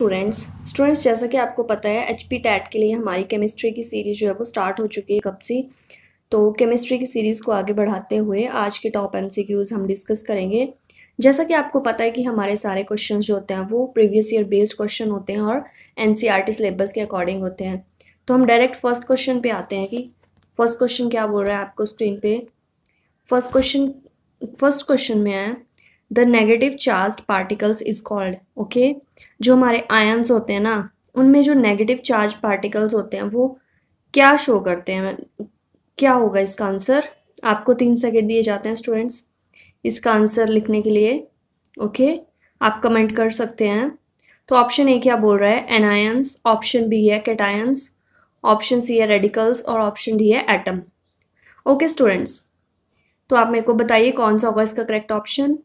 Students students जैसा कि आपको पता है एच पी टैट के लिए हमारी केमिस्ट्री की सीरीज़ जो है वो स्टार्ट हो चुकी है कब से तो केमिस्ट्री की सीरीज़ को आगे बढ़ाते हुए आज के टॉप एम सी क्यूज़ हम डिस्कस करेंगे जैसा कि आपको पता है कि हमारे सारे क्वेश्चन जो होते हैं वो प्रीवियस ईयर बेस्ड क्वेश्चन होते हैं और N C R T syllabus के अकॉर्डिंग होते हैं तो हम डायरेक्ट फर्स्ट क्वेश्चन पे आते हैं कि फर्स्ट क्वेश्चन क्या बोल रहा है आपको स्क्रीन पे फर्स्ट क्वेश्चन फर्स्ट क्वेश्चन में है the negative charge particles is called okay जो हमारे आयन्स होते हैं ना उनमें जो नेगेटिव चार्ज पार्टिकल्स होते हैं वो क्या शो करते हैं क्या होगा इसका आंसर आपको तीन सेकेंड दिए जाते हैं स्टूडेंट्स इसका आंसर लिखने के लिए ओके okay? आप कमेंट कर सकते हैं तो ऑप्शन ए क्या बोल रहा है एनायंस ऑप्शन बी है कैटायंस ऑप्शन सी है रेडिकल्स और ऑप्शन डी है एटम ओके स्टूडेंट्स तो आप मेरे को बताइए कौन सा होगा इसका करेक्ट ऑप्शन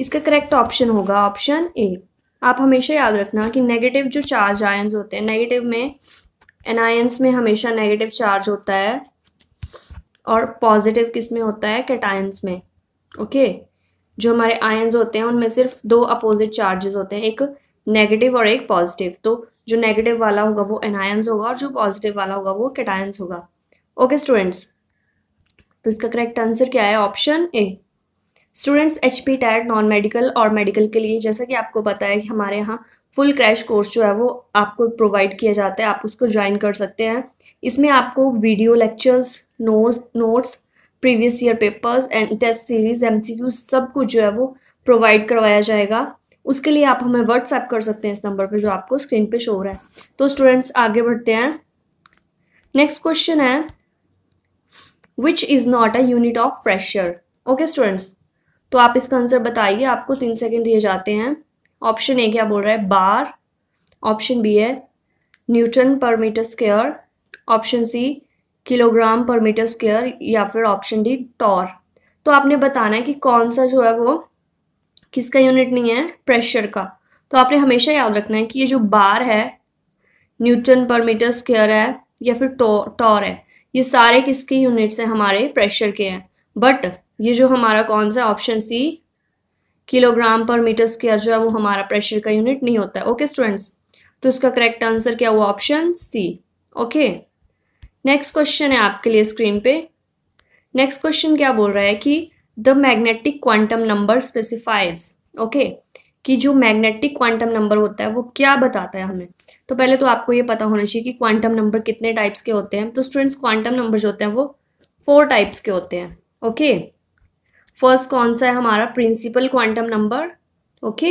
इसका करेक्ट ऑप्शन होगा ऑप्शन ए आप हमेशा याद रखना कि नेगेटिव जो चार्ज आयन्स होते हैं नेगेटिव में एनायंस में हमेशा नेगेटिव चार्ज होता है और पॉजिटिव किस में होता है कैटायंस में ओके जो हमारे आयन्स होते हैं उनमें सिर्फ दो अपोजिट चार्जेस होते हैं एक नेगेटिव और एक पॉजिटिव तो जो नेगेटिव वाला होगा वो एनायंस होगा और जो पॉजिटिव वाला होगा वो कैटायंस होगा ओके स्टूडेंट्स तो इसका करेक्ट आंसर क्या है option A students H P TET non medical और मेडिकल के लिए जैसा कि आपको पता है कि हमारे यहाँ फुल क्रैश कोर्स जो है वो आपको प्रोवाइड किया जाता है आप उसको ज्वाइन कर सकते हैं इसमें आपको video lectures notes notes previous year papers and test series एम सब कुछ जो है वो प्रोवाइड करवाया जाएगा उसके लिए आप हमें व्हाट्सएप कर सकते हैं इस नंबर पर जो आपको स्क्रीन पर शो हो रहा है तो स्टूडेंट्स आगे बढ़ते हैं नेक्स्ट क्वेश्चन है which is not a unit of pressure okay students तो आप इसका आंसर बताइए आपको तीन सेकंड दिए जाते हैं ऑप्शन ए क्या बोल रहा है बार ऑप्शन बी है newton per metre square option C kilogram per metre square या फिर ऑप्शन डी टॉर तो आपने बताना है कि कौन सा जो है वो किसका यूनिट नहीं है प्रेशर का तो आपने हमेशा याद रखना है कि ये जो बार है न्यूटन पर मीटर स्क्वेयर है या फिर टॉर है ये सारे किसके यूनिट्स हैं हमारे प्रेशर के हैं बट ये जो हमारा कौन सा option C kilogram per metre square जो है वो हमारा प्रेशर का यूनिट नहीं होता है ओके स्टूडेंट्स तो इसका करेक्ट आंसर क्या हुआ option C okay next question है आपके लिए स्क्रीन पे नेक्स्ट क्वेश्चन क्या बोल रहा है कि the magnetic quantum number specifies okay कि जो मैग्नेटिक क्वांटम नंबर होता है वो क्या बताता है हमें तो पहले तो आपको ये पता होना चाहिए कि क्वांटम नंबर कितने टाइप्स के होते हैं तो स्टूडेंट्स क्वांटम नंबर जो होते हैं वो फोर टाइप्स के होते हैं ओके okay? फर्स्ट कौन सा है हमारा principal quantum number okay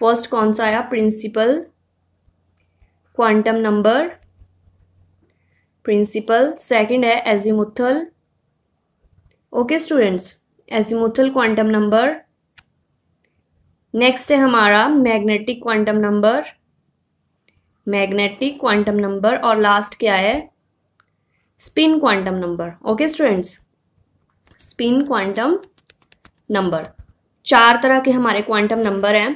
first कौन सा आया principal quantum number principal second है azimuthal okay students azimuthal quantum number next है हमारा magnetic quantum number magnetic quantum number और लास्ट क्या है spin quantum number okay students spin quantum number चार तरह के हमारे क्वांटम नंबर हैं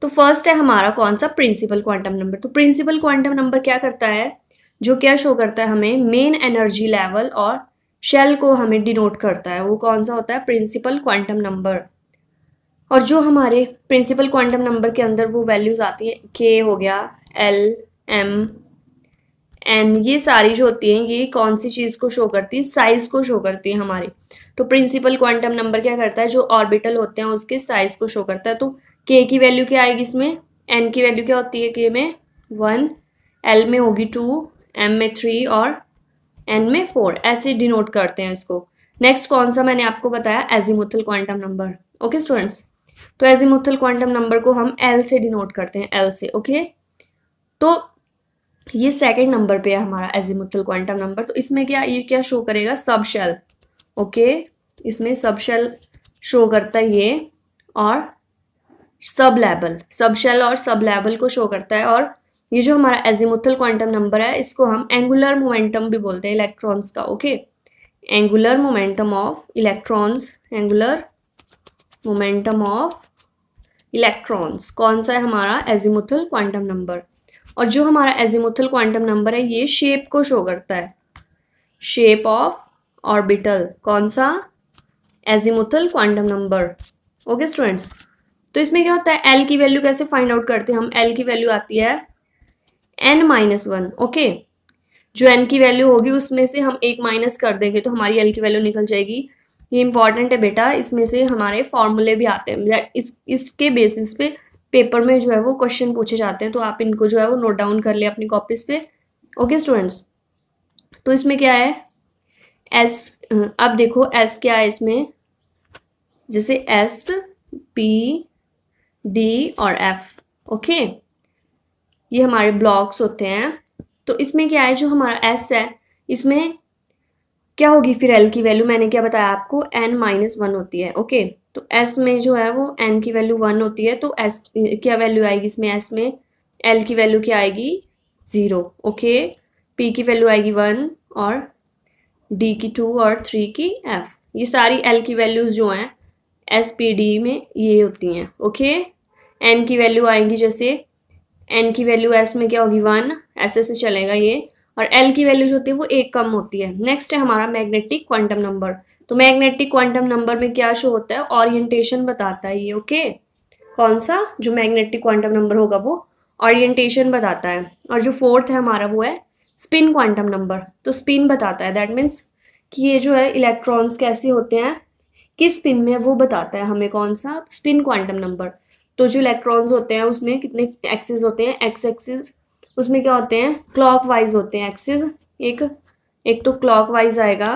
तो फर्स्ट है हमारा कौन सा प्रिंसिपल क्वांटम नंबर तो प्रिंसिपल क्वांटम नंबर क्या करता है जो क्या शो करता है हमें मेन एनर्जी लेवल और शेल को हमें डिनोट करता है वो कौन सा होता है प्रिंसिपल क्वांटम नंबर और जो हमारे प्रिंसिपल क्वांटम नंबर के अंदर वो वैल्यूज़ आती हैं के हो गया एल एम एंड ये सारी जो होती हैं ये कौन सी चीज़ को शो करती है साइज़ को शो करती है हमारे तो प्रिंसिपल क्वांटम नंबर क्या करता है जो ऑर्बिटल होते हैं उसके साइज़ को शो करता है तो के की वैल्यू क्या आएगी इसमें एन की वैल्यू क्या होती है के में वन एल में होगी टू एम में थ्री और एन में फोर ऐसे डिनोट करते हैं इसको नेक्स्ट कौन सा मैंने आपको बताया azimuthal quantum number okay students तो एजीमुथल क्वांटम नंबर को हम एल से डिनोट करते हैं एल से ओके okay? तो ये सेकेंड नंबर पे है हमारा एजिमुथल क्वांटम नंबर तो इसमें क्या ये क्या शो करेगा सब शेल ओके इसमें सब शेल शो करता है ये और सब लेवल सब शेल और सब लेवल को शो करता है और ये जो हमारा एजिमुथल क्वांटम नंबर है इसको हम एंगुलर मोमेंटम भी बोलते हैं इलेक्ट्रॉन्स का okay angular momentum of electrons angular momentum of electrons कौन सा है हमारा एजिमुथल क्वांटम नंबर और जो हमारा एजिमुथल क्वांटम नंबर है ये शेप को शो करता है शेप ऑफ ऑर्बिटल कौन सा azimuthal quantum number okay students तो इसमें क्या होता है एल की वैल्यू कैसे फाइंड आउट करते हैं हम एल की वैल्यू आती है एन माइनस वन ओके जो एन की वैल्यू होगी उसमें से हम एक माइनस कर देंगे तो हमारी एल की वैल्यू निकल जाएगी ये इंपॉर्टेंट है बेटा इसमें से हमारे फॉर्मूले भी आते हैं इस इसके बेसिस पे पेपर में जो है वो क्वेश्चन पूछे जाते हैं तो आप इनको जो है वो नोट डाउन कर लें अपनी कॉपीज़ पे ओके स्टूडेंट्स तो इसमें क्या है एस अब देखो एस क्या है इसमें जैसे एस पी डी और एफ ओके ये हमारे ब्लॉक्स होते हैं तो इसमें क्या है जो हमारा एस है इसमें क्या होगी फिर एल की वैल्यू मैंने क्या बताया आपको एन माइनस वन होती है ओके okay? तो एस में जो है वो एन की वैल्यू वन होती है तो एस क्या वैल्यू आएगी इसमें एस में एल की वैल्यू क्या आएगी ज़ीरो ओके पी की वैल्यू आएगी वन और डी की टू और थ्री की एफ ये सारी एल की वैल्यूज़ जो हैं एस पी डी में ये होती हैं ओके एन की वैल्यू आएंगी जैसे एन की वैल्यू एस में क्या होगी वन ऐसे से चलेगा ये और एल की वैल्यू जो होती है वो एक कम होती है नेक्स्ट है हमारा मैग्नेटिक क्वांटम नंबर तो मैग्नेटिक क्वांटम नंबर में क्या शो होता है ऑरिएंटेशन बताता है ये ओके कौन सा जो मैग्नेटिक क्वांटम नंबर होगा वो ऑरिएंटेशन बताता है और जो फोर्थ है हमारा वो है स्पिन क्वांटम नंबर तो स्पिन बताता है दैट मीन्स कि ये जो है इलेक्ट्रॉन्स कैसे होते हैं किस स्पिन में वो बताता है हमें कौन सा स्पिन क्वांटम नंबर तो जो इलेक्ट्रॉन्स होते हैं उसमें कितने एक्सेस होते हैं एक्स एक्सेस उसमें क्या होते हैं क्लॉक वाइज होते हैं एक्सेस एक एक तो क्लॉक वाइज आएगा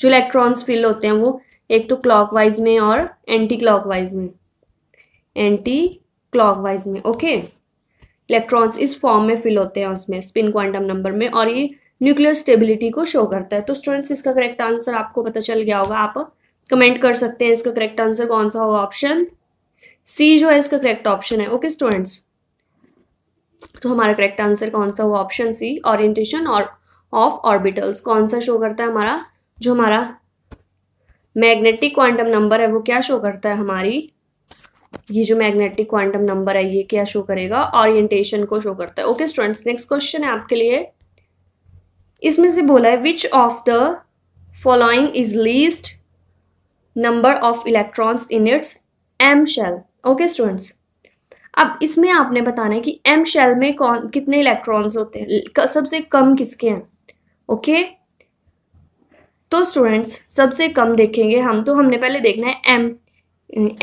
जो इलेक्ट्रॉन्स फिल होते हैं वो एक तो क्लॉकवाइज में और एंटी क्लॉकवाइज में एंटी क्लॉकवाइज में ओके इलेक्ट्रॉन्स इस फॉर्म में फिल होते हैं उसमें स्पिन क्वांटम नंबर में और ये न्यूक्लियर स्टेबिलिटी को शो करता है तो स्टूडेंट्स इसका करेक्ट आंसर आपको पता चल गया होगा आप कमेंट कर सकते हैं इसका करेक्ट आंसर कौन सा होगा ऑप्शन सी जो है इसका करेक्ट ऑप्शन है ओके स्टूडेंट्स तो हमारा करेक्ट आंसर कौन सा हुआ ऑप्शन सी ऑरियंटेशन और ऑफ ऑर्बिटल्स कौन सा शो करता है हमारा जो हमारा मैग्नेटिक क्वांटम नंबर है वो क्या शो करता है हमारी ये जो मैग्नेटिक क्वांटम नंबर है ये क्या शो करेगा ऑरिएंटेशन को शो करता है ओके स्टूडेंट्स नेक्स्ट क्वेश्चन है आपके लिए इसमें से बोला है which of the following is least number of electrons in its M shell okay students अब इसमें आपने बताना है कि एम शेल में कौन कितने इलेक्ट्रॉन्स होते हैं सबसे कम किसके हैं ओके okay? तो स्टूडेंट्स सबसे कम देखेंगे हम तो हमने पहले देखना है एम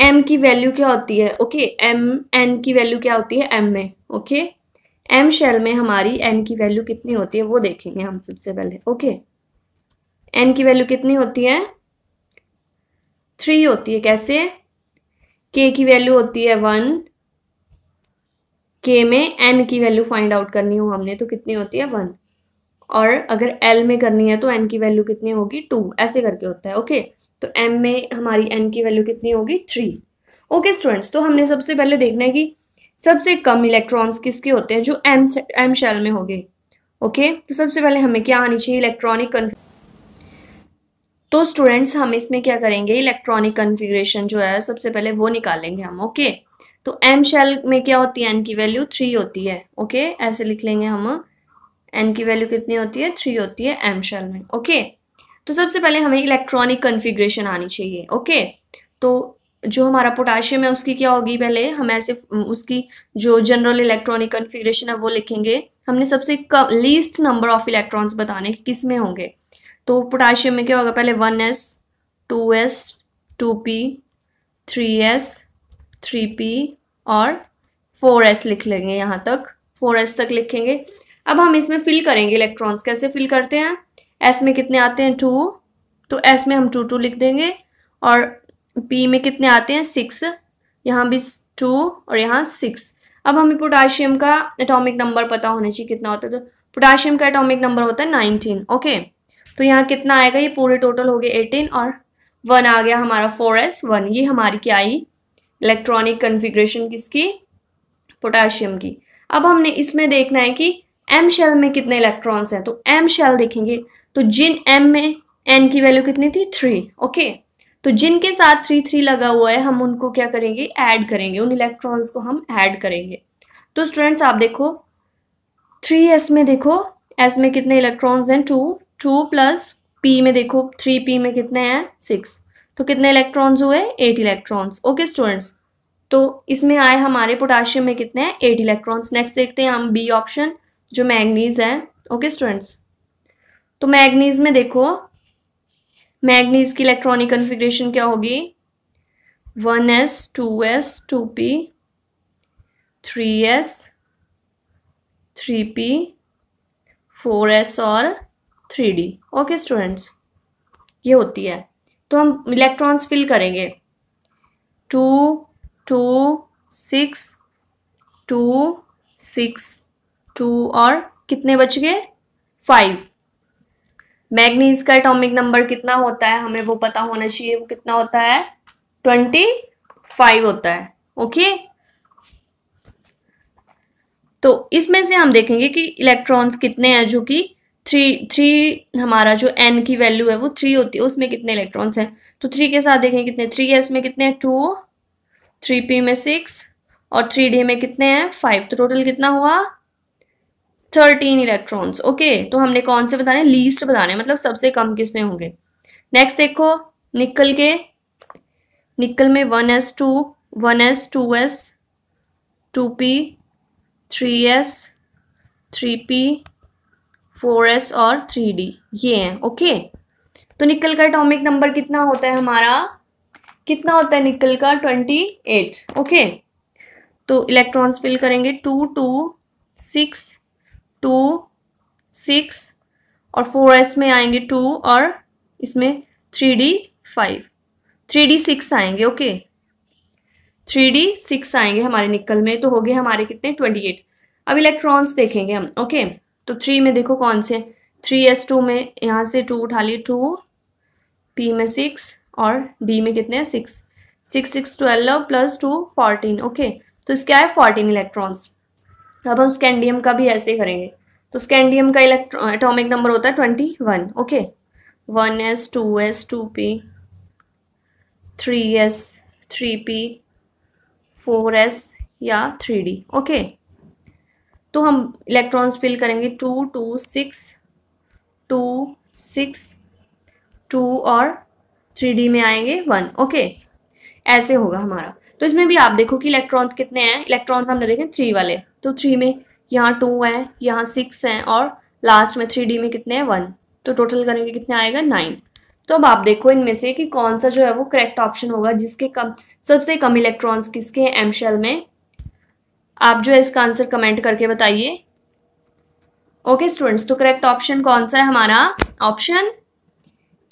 एम की वैल्यू क्या होती है ओके एम एन की वैल्यू क्या होती है एम में ओके एम शेल में हमारी एन की वैल्यू कितनी होती है वो देखेंगे हम सबसे पहले ओके एन की वैल्यू कितनी होती है थ्री होती है कैसे के की वैल्यू होती है वन के में एन की वैल्यू फाइंड आउट करनी हो हमने तो कितनी होती है वन और अगर एल में करनी है तो एन की वैल्यू कितनी होगी टू ऐसे करके होता है ओके तो एम में हमारी एन की वैल्यू कितनी होगी थ्री ओके स्टूडेंट्स तो हमने सबसे पहले देखना है कि सबसे कम इलेक्ट्रॉन्स किसके होते हैं जो एम एम शेल में हो गए ओके तो सबसे पहले हमें क्या आनी चाहिए इलेक्ट्रॉनिक तो स्टूडेंट्स हम इसमें क्या करेंगे इलेक्ट्रॉनिक कन्फिग्रेशन जो है सबसे पहले वो निकालेंगे हम ओके तो एम शेल में क्या होती है एन की वैल्यू थ्री होती है ओके ऐसे लिख लेंगे हम एन की वैल्यू कितनी होती है थ्री होती है एम शेल में ओके तो सबसे पहले हमें इलेक्ट्रॉनिक कन्फिग्रेशन आनी चाहिए ओके तो जो हमारा पोटाशियम है उसकी क्या होगी पहले हम ऐसे उसकी जो जनरल इलेक्ट्रॉनिक कन्फिग्रेशन है वो लिखेंगे हमने सबसे कम लीस्ट नंबर ऑफ इलेक्ट्रॉन्स बताने कि किस में होंगे तो पोटाशियम में क्या होगा पहले one S two S two P three S three P और फोर एस लिख लेंगे यहाँ तक फोर एस तक लिखेंगे अब हम इसमें फिल करेंगे इलेक्ट्रॉन्स कैसे फिल करते हैं एस में कितने आते हैं टू तो एस में हम टू टू लिख देंगे और पी में कितने आते हैं सिक्स यहाँ भी टू और यहाँ सिक्स अब हमें पोटाशियम का एटॉमिक नंबर पता होना चाहिए कितना होता है तो पोटाशियम का एटॉमिक नंबर होता है नाइनटीन ओके तो यहाँ कितना आएगा ये पूरे टोटल हो गए एटीन और वन आ गया हमारा फोर एस वन ये हमारी क्या आई इलेक्ट्रॉनिक कन्फिग्रेशन किसकी पोटाशियम की अब हमने इसमें देखना है कि एम शेल में कितने इलेक्ट्रॉन्स हैं तो एम शेल देखेंगे तो जिन एम में एन की वैल्यू कितनी थी थ्री ओके तो जिनके साथ थ्री थ्री लगा हुआ है हम उनको क्या करेंगे ऐड करेंगे उन इलेक्ट्रॉन्स को हम ऐड करेंगे तो स्टूडेंट्स आप देखो थ्री एस में देखो एस में कितने इलेक्ट्रॉन्स हैं टू टू प्लस पी में देखो थ्री पी में कितने हैं सिक्स तो कितने इलेक्ट्रॉन्स हुए एट इलेक्ट्रॉन्स ओके स्टूडेंट्स तो इसमें आए हमारे पोटाशियम में कितने हैं एट इलेक्ट्रॉन्स नेक्स्ट देखते हैं हम बी ऑप्शन जो मैग्नीज है ओके स्टूडेंट्स तो मैग्नीज में देखो मैग्नीज की इलेक्ट्रॉनिक कन्फिग्रेशन क्या होगी one S two S two P three S three P four S और थ्री डी ओके स्टूडेंट्स ये होती है तो हम इलेक्ट्रॉन्स फिल करेंगे two two six two six two और कितने बच गए फाइव मैग्नीज का एटॉमिक नंबर कितना होता है हमें वो पता होना चाहिए वो कितना होता है ट्वेंटी फाइव होता है ओके तो इसमें से हम देखेंगे कि इलेक्ट्रॉन्स कितने हैं जो कि थ्री थ्री हमारा जो एन की वैल्यू है वो थ्री होती है उसमें कितने इलेक्ट्रॉन्स हैं तो थ्री के साथ देखें कितने थ्री है इसमें कितने हैं टू थ्री पी में सिक्स और थ्री डी में कितने हैं फाइव तो टोटल कितना हुआ थर्टीन इलेक्ट्रॉन्स ओके तो हमने कौन से बताने लीस्ट बताने मतलब सबसे कम किस में होंगे नेक्स्ट देखो निकल के निकल में one S two one S two S two P three S three P four S और थ्री डी ये हैं ओके तो निकल का एटॉमिक नंबर कितना होता है हमारा कितना होता है निकल का ट्वेंटी एट ओके तो इलेक्ट्रॉन्स फिल करेंगे two two six two six और फोर एस में आएंगे टू और इसमें three D five three D six आएंगे ओके थ्री डी सिक्स आएंगे हमारे निकल में तो हो गए हमारे कितने ट्वेंटी एट अब इलेक्ट्रॉन्स देखेंगे हम ओके तो थ्री में देखो कौन से थ्री एस टू में यहाँ से टू उठा लिए टू पी में सिक्स और डी में कितने six six six twelve plus two fourteen okay तो इसके आए फोर्टीन इलेक्ट्रॉन्स अब हम स्कैंडियम का भी ऐसे करेंगे तो स्कैंडियम का इलेक्ट्रो एटॉमिक नंबर होता है twenty one okay one S two S two P three S three P four S या थ्री डी ओके तो हम इलेक्ट्रॉन्स फिल करेंगे two two six two six two और थ्री डी में आएंगे one okay ऐसे होगा हमारा तो इसमें भी आप देखो कि इलेक्ट्रॉन्स कितने हैं इलेक्ट्रॉन्स हमने देखें थ्री वाले तो थ्री में यहाँ टू है यहाँ सिक्स हैं और लास्ट में थ्री डी में कितने हैं वन तो टोटल करेंगे कितने आएगा नाइन तो अब आप देखो इनमें से कि कौन सा जो है वो करेक्ट ऑप्शन होगा जिसके कम सबसे कम इलेक्ट्रॉन्स किसके हैं एम शेल में आप जो है इसका आंसर कमेंट करके बताइए ओके स्टूडेंट्स तो करेक्ट ऑप्शन कौन सा है हमारा ऑप्शन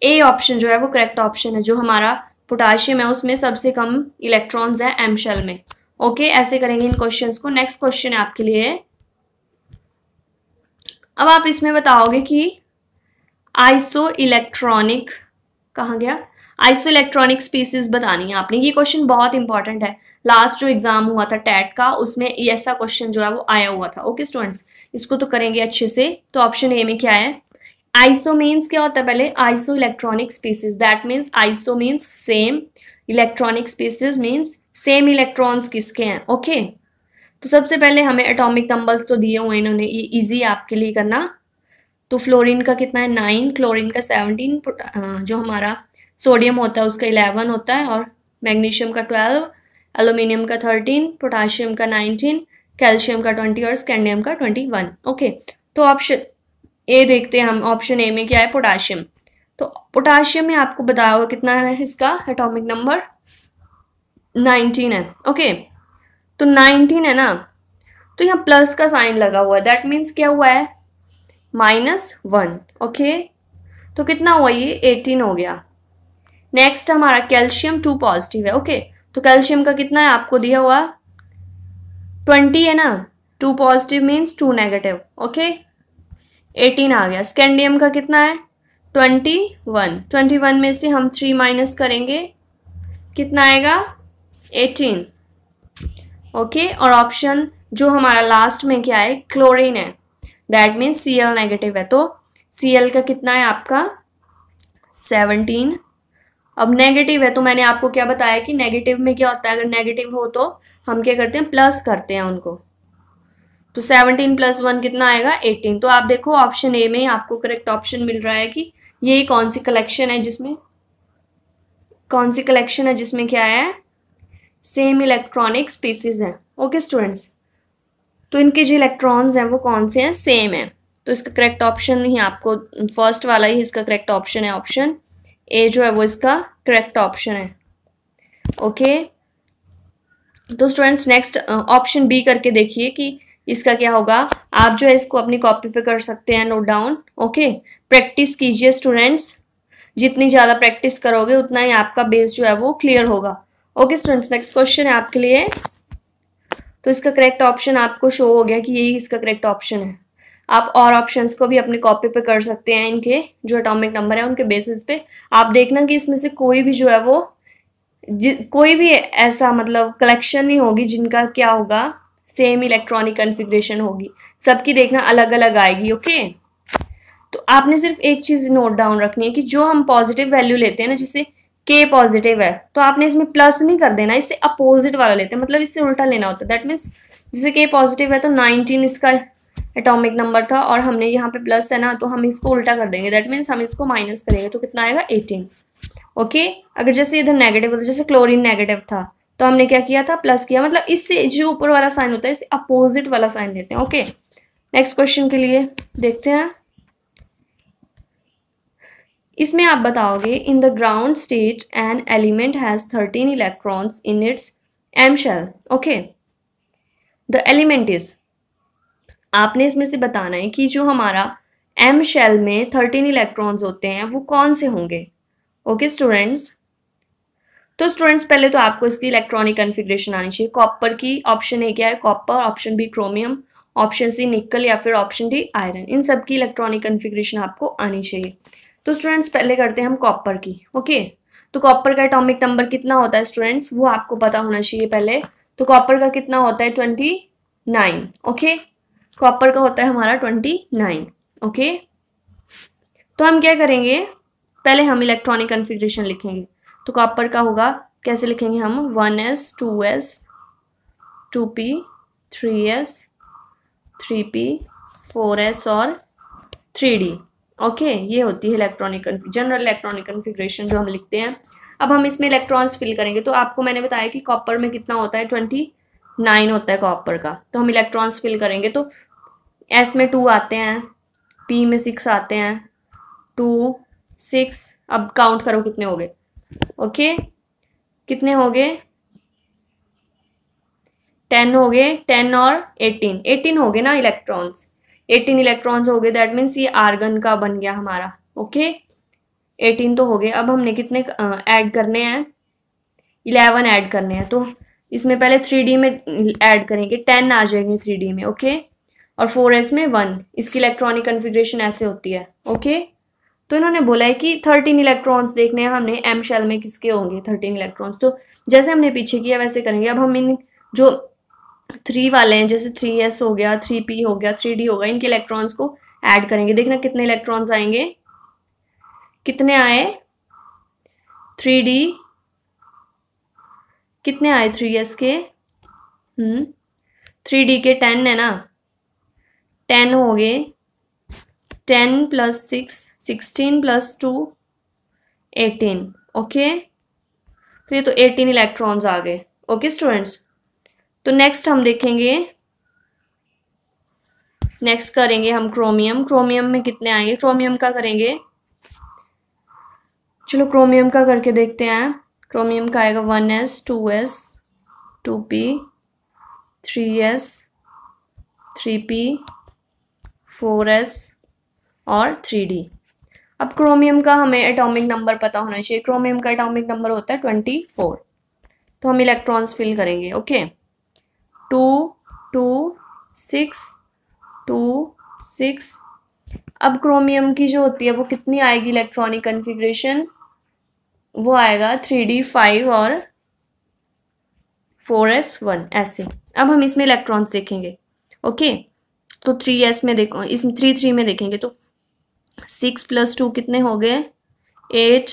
ए ऑप्शन जो है वो करेक्ट ऑप्शन है जो हमारा पोटाशियम है उसमें सबसे कम इलेक्ट्रॉन्स है एम शेल में ओके okay, ऐसे करेंगे इन क्वेश्चंस को नेक्स्ट क्वेश्चन आपके लिए अब आप इसमें बताओगे कि आइसो इलेक्ट्रॉनिक कहा गया आइसो इलेक्ट्रॉनिक स्पीसीज बतानी है आपने ये क्वेश्चन बहुत इंपॉर्टेंट है लास्ट जो एग्जाम हुआ था टैट का उसमें ऐसा क्वेश्चन जो है वो आया हुआ था ओके स्टूडेंट्स इसको तो करेंगे अच्छे से तो ऑप्शन ए में क्या है आइसो मीन्स क्या होता है पहले iso electronic species that means iso means same electronic species means same electrons किसके हैं ओके तो सबसे पहले हमें एटॉमिक नंबर्स तो दिए हुए इन्होंने ये इजी आपके लिए करना तो फ्लोरीन का कितना है नाइन क्लोरीन का सेवनटीन जो हमारा सोडियम होता है उसका इलेवन होता है और मैग्नीशियम का ट्वेल्व एलुमिनियम का थर्टीन पोटाशियम का नाइनटीन कैल्शियम का ट्वेंटी और स्कैंडियम का ट्वेंटी वन ओके तो ऑप्शन ए देखते हैं हम ऑप्शन ए में क्या है पोटाशियम तो पोटाशियम में आपको बताया हुआ कितना है इसका एटॉमिक नंबर नाइनटीन है ओके तो नाइनटीन है ना तो यहाँ प्लस का साइन लगा हुआ है दैट मीन्स क्या हुआ है माइनस वन ओके तो कितना हुआ ये एटीन हो गया नेक्स्ट हमारा कैल्शियम टू पॉजिटिव है ओके okay? तो कैल्शियम का कितना है आपको दिया हुआ ट्वेंटी है ना two positive means two negative okay eighteen आ गया स्कैंडियम का कितना है ट्वेंटी वन ट्वेंटी वन में से हम थ्री माइनस करेंगे कितना आएगा एटीन ओके और ऑप्शन जो हमारा लास्ट में क्या है क्लोरीन है that means C L negative है तो सी एल का कितना है आपका सेवनटीन अब नेगेटिव है तो मैंने आपको क्या बताया कि नेगेटिव में क्या होता है अगर नेगेटिव हो तो हम क्या करते हैं प्लस करते हैं उनको तो सेवनटीन प्लस वन कितना आएगा एटीन तो आप देखो ऑप्शन ए में आपको करेक्ट ऑप्शन मिल रहा है कि ये कौन सी कलेक्शन है जिसमें कौन सी कलेक्शन है जिसमें क्या है सेम इलेक्ट्रॉनिक स्पीसीज हैं ओके स्टूडेंट्स तो इनके जो इलेक्ट्रॉन्स हैं वो कौन से हैं सेम हैं तो इसका करेक्ट ऑप्शन ही आपको फर्स्ट वाला ही इसका करेक्ट ऑप्शन है ऑप्शन ए जो है वो इसका करेक्ट ऑप्शन है ओके तो स्टूडेंट्स नेक्स्ट ऑप्शन बी करके देखिए कि इसका क्या होगा आप जो है इसको अपनी कॉपी पे कर सकते हैं नोट डाउन ओके प्रैक्टिस कीजिए स्टूडेंट्स जितनी ज़्यादा प्रैक्टिस करोगे उतना ही आपका बेस जो है वो क्लियर होगा ओके स्टूडेंट्स नेक्स्ट क्वेश्चन है आपके लिए तो इसका करेक्ट ऑप्शन आपको शो हो गया कि यही इसका करेक्ट ऑप्शन है आप और ऑप्शंस को भी अपने कॉपी पे कर सकते हैं इनके जो अटोमिक नंबर है उनके बेसिस पे आप देखना कि इसमें से कोई भी जो है वो कोई भी ऐसा मतलब कलेक्शन नहीं होगी जिनका क्या होगा सेम इलेक्ट्रॉनिक कन्फिग्रेशन होगी सबकी देखना अलग अलग आएगी ओके तो आपने सिर्फ एक चीज़ नोट डाउन रखनी है कि जो हम पॉजिटिव वैल्यू लेते हैं ना जैसे के पॉजिटिव है तो आपने इसमें प्लस नहीं कर देना इससे अपोजिट वाला लेते हैं मतलब इससे उल्टा लेना होता है दैट मीन्स जैसे के पॉजिटिव है तो नाइनटीन इसका एटॉमिक नंबर था और हमने यहाँ पे प्लस है ना तो हम इसको उल्टा कर देंगे दैट मीन्स हम इसको माइनस करेंगे तो कितना आएगा एटीन ओके अगर जैसे इधर नेगेटिव होता जैसे क्लोरिन नेगेटिव था तो हमने क्या किया था प्लस किया मतलब इससे जो ऊपर वाला साइन होता है इससे अपोजिट वाला साइन लेते हैं ओके नेक्स्ट क्वेश्चन के लिए देखते हैं इसमें आप बताओगे in the ground state an element has thirteen electrons in its M shell okay the element is आपने इसमें से बताना है कि जो हमारा एम शेल में थर्टीन इलेक्ट्रॉन्स होते हैं वो कौन से होंगे ओके okay, स्टूडेंट्स तो स्टूडेंट्स पहले तो आपको इसकी इलेक्ट्रॉनिक कन्फिग्रेशन आनी चाहिए कॉपर की ऑप्शन ए क्या है copper option B chromium option C nickel या फिर ऑप्शन डी आयरन इन सब की इलेक्ट्रॉनिक कन्फिग्रेशन आपको आनी चाहिए तो स्टूडेंट्स पहले करते हैं हम कॉपर की ओके तो कॉपर का एटॉमिक नंबर कितना होता है स्टूडेंट्स वो आपको पता होना चाहिए पहले तो कॉपर का कितना होता है ट्वेंटी नाइन ओके कॉपर का होता है हमारा ट्वेंटी नाइन ओके तो हम क्या करेंगे पहले हम इलेक्ट्रॉनिक कन्फिग्रेशन लिखेंगे तो कॉपर का होगा कैसे लिखेंगे हम one S two S two P three S three P four S और थ्री डी ओके ये होती है इलेक्ट्रॉनिक जनरल इलेक्ट्रॉनिक कन्फिग्रेशन जो हम लिखते हैं अब हम इसमें इलेक्ट्रॉन्स फिल करेंगे तो आपको मैंने बताया कि कॉपर में कितना होता है ट्वेंटी नाइन होता है कॉपर का तो हम इलेक्ट्रॉन्स फिल करेंगे तो एस में टू आते हैं पी में सिक्स आते हैं टू सिक्स अब काउंट करो कितने हो गए ओके कितने हो गए टेन हो गए टेन और एटीन एटीन हो गए ना इलेक्ट्रॉन्स एटीन इलेक्ट्रॉन्स हो गए दैट मीन्स ये आर्गन का बन गया हमारा ओके एटीन तो हो गए अब हमने कितने ऐड करने हैं इलेवन ऐड करने हैं तो इसमें पहले थ्री डी में ऐड करेंगे टेन आ जाएंगे थ्री डी में ओके और फोर एस में वन इसकी इलेक्ट्रॉनिक कन्फिग्रेशन ऐसे होती है ओके तो इन्होंने बोला है कि थर्टीन इलेक्ट्रॉन्स देखने हैं हमने एम शेल में किसके होंगे थर्टीन इलेक्ट्रॉन्स तो जैसे हमने पीछे किया वैसे करेंगे अब हम इन जो थ्री वाले हैं जैसे थ्री एस हो गया थ्री पी हो गया थ्री डी होगा इनके इलेक्ट्रॉन्स को ऐड करेंगे देखना कितने इलेक्ट्रॉन्स आएंगे कितने आए थ्री डी कितने आए थ्री एस के थ्री हम्म, डी के टेन है ना टेन हो गए ten plus six sixteen plus two eighteen okay तो ये तो एटीन इलेक्ट्रॉन्स आ गए ओके स्टूडेंट्स तो नेक्स्ट हम देखेंगे नेक्स्ट करेंगे हम क्रोमियम क्रोमियम में कितने आएंगे क्रोमियम का करेंगे चलो क्रोमियम का करके देखते हैं क्रोमियम का आएगा one S two S two P three S three P four S और थ्री डी अब क्रोमियम का हमें एटॉमिक नंबर पता होना चाहिए क्रोमियम का एटॉमिक नंबर होता है ट्वेंटी फोर तो हम इलेक्ट्रॉन्स फिल करेंगे okay okay? Two two six two six अब क्रोमियम की जो होती है वो कितनी आएगी इलेक्ट्रॉनिक कन्फिग्रेशन वो आएगा थ्री डी फाइव और फोर एस वन ऐसे अब हम इसमें इलेक्ट्रॉन्स देखेंगे ओके तो थ्री एस में देखो इस थ्री थ्री में देखेंगे तो सिक्स प्लस टू कितने हो गए eight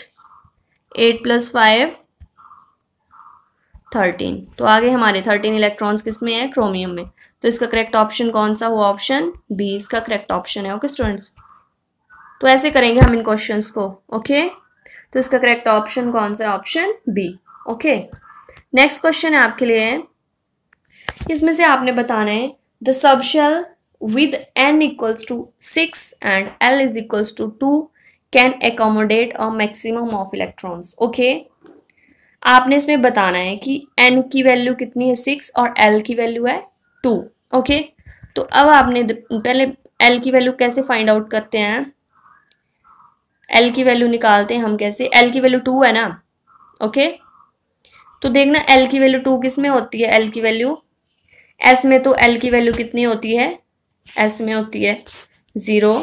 eight plus five thirteen तो आगे हमारे थर्टीन इलेक्ट्रॉन्स किस में है क्रोमियम में तो इसका करेक्ट ऑप्शन कौन सा हुआ ऑप्शन बी इसका करेक्ट ऑप्शन है ओके okay, स्टूडेंट्स तो ऐसे करेंगे हम इन क्वेश्चंस को ओके okay? तो इसका करेक्ट ऑप्शन कौन सा है option B okay next question है आपके लिए इसमें से आपने बताना है the shell with N equals to six and L is equals to two can accommodate a maximum of electrons okay आपने इसमें बताना है कि एन की वैल्यू कितनी है सिक्स और एल की वैल्यू है टू ओके तो अब आपने पहले एल की वैल्यू कैसे फाइंड आउट करते हैं एल की वैल्यू निकालते हैं हम कैसे एल की वैल्यू टू है ना ओके तो देखना एल की वैल्यू टू किस में होती है एल की वैल्यू एस में तो एल की वैल्यू कितनी होती है एस में होती है ज़ीरो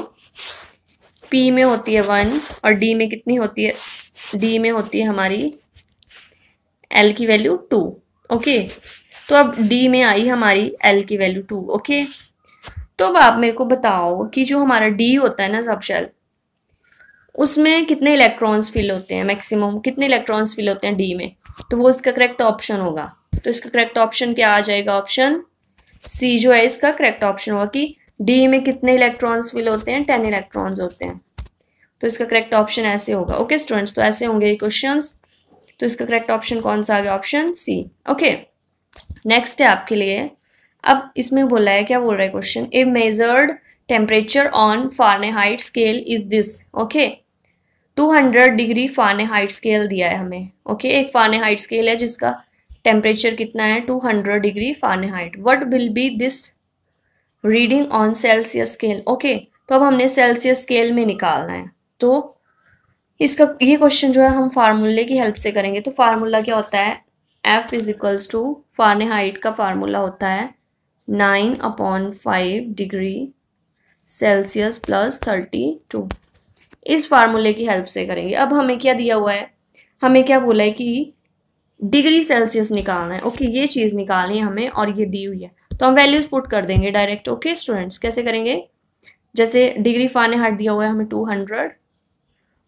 पी में होती है वन और डी में कितनी होती है डी में होती है हमारी एल की वैल्यू टू ओके तो अब डी में आई हमारी एल की वैल्यू टू ओके तो अब आप मेरे को बताओ कि जो हमारा डी होता है ना सब शेल उसमें कितने इलेक्ट्रॉन्स फिल होते हैं मैक्सिमम कितने इलेक्ट्रॉन्स फिल होते हैं डी में तो वो इसका करेक्ट ऑप्शन होगा तो इसका करेक्ट ऑप्शन क्या आ जाएगा ऑप्शन सी जो है इसका करेक्ट ऑप्शन होगा कि डी में कितने इलेक्ट्रॉन्स फिल होते हैं टेन इलेक्ट्रॉन्स होते हैं तो इसका करेक्ट ऑप्शन ऐसे होगा ओके स्टूडेंट्स तो ऐसे होंगे क्वेश्चंस तो इसका करेक्ट ऑप्शन कौन सा आ गया ऑप्शन सी ओके नेक्स्ट है आपके लिए अब इसमें बोला है क्या बोल रहा है question a measured temperature on height scale is this okay 200 degree height scale दिया है हमें ओके okay? एक हाइट स्केल है जिसका टेम्परेचर कितना है 200 degree height what will be this reading on Celsius scale okay तो अब हमने सेल्सियस स्केल में निकालना है तो इसका ये क्वेश्चन जो है हम फार्मूले की हेल्प से करेंगे तो फार्मूला क्या होता है एफ इजिकल्स टू फारनहाइट का फार्मूला होता है nine upon five degree Celsius plus thirty two इस फार्मूले की हेल्प से करेंगे अब हमें क्या दिया हुआ है हमें क्या बोला है कि डिग्री सेल्सियस निकालना है ओके ये चीज़ निकालनी है हमें और ये दी हुई है तो हम वैल्यूज़ पुट कर देंगे डायरेक्ट ओके स्टूडेंट्स कैसे करेंगे जैसे डिग्री फारनहाइट दिया हुआ है हमें टू हंड्रेड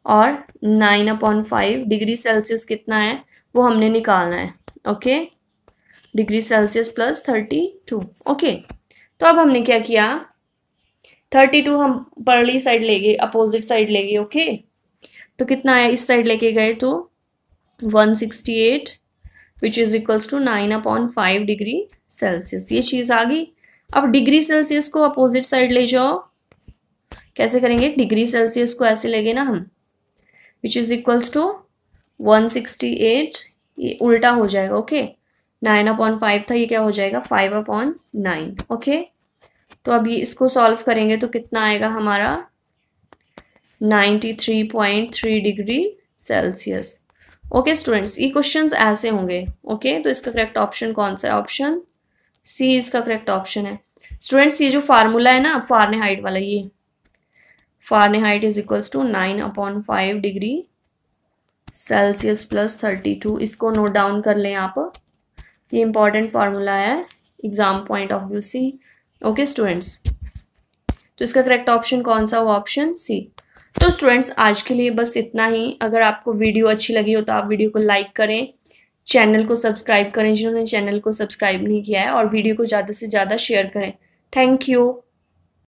और nine upon five degree Celsius कितना है वो हमने निकालना है okay degree Celsius plus thirty two okay तो अब हमने क्या किया थर्टी टू हम पर्ली साइड ले गए अपोजिट साइड ले गए ओके तो कितना आया इस साइड लेके गए तो one sixty eight which is equals to nine upon five degree Celsius ये चीज़ आ गई अब डिग्री सेल्सियस को अपोजिट साइड ले जाओ कैसे करेंगे डिग्री सेल्सियस को ऐसे लेंगे ना हम which is equals to one sixty eight ये उल्टा हो जाएगा ओके नाइन अपॉन फाइव था ये क्या हो जाएगा फाइव अपॉन नाइन ओके तो अब ये इसको सॉल्व करेंगे तो कितना आएगा हमारा ninety three point three degree Celsius okay students ये क्वेश्चन ऐसे होंगे ओके okay? तो इसका करेक्ट ऑप्शन कौन सा है ऑप्शन सी इसका करेक्ट ऑप्शन है स्टूडेंट्स ये जो फार्मूला है ना फारने हाइट वाला ये Fahrenheit is equals to nine upon five degree Celsius plus thirty two इसको नोट डाउन कर लें आप ये इंपॉर्टेंट फार्मूला है exam point of view see okay students तो इसका करेक्ट ऑप्शन कौन सा वो ऑप्शन सी तो स्टूडेंट्स आज के लिए बस इतना ही अगर आपको वीडियो अच्छी लगी हो तो आप वीडियो को लाइक करें चैनल को सब्सक्राइब करें जिन्होंने चैनल को सब्सक्राइब नहीं किया है और वीडियो को ज़्यादा से ज़्यादा शेयर करें थैंक यू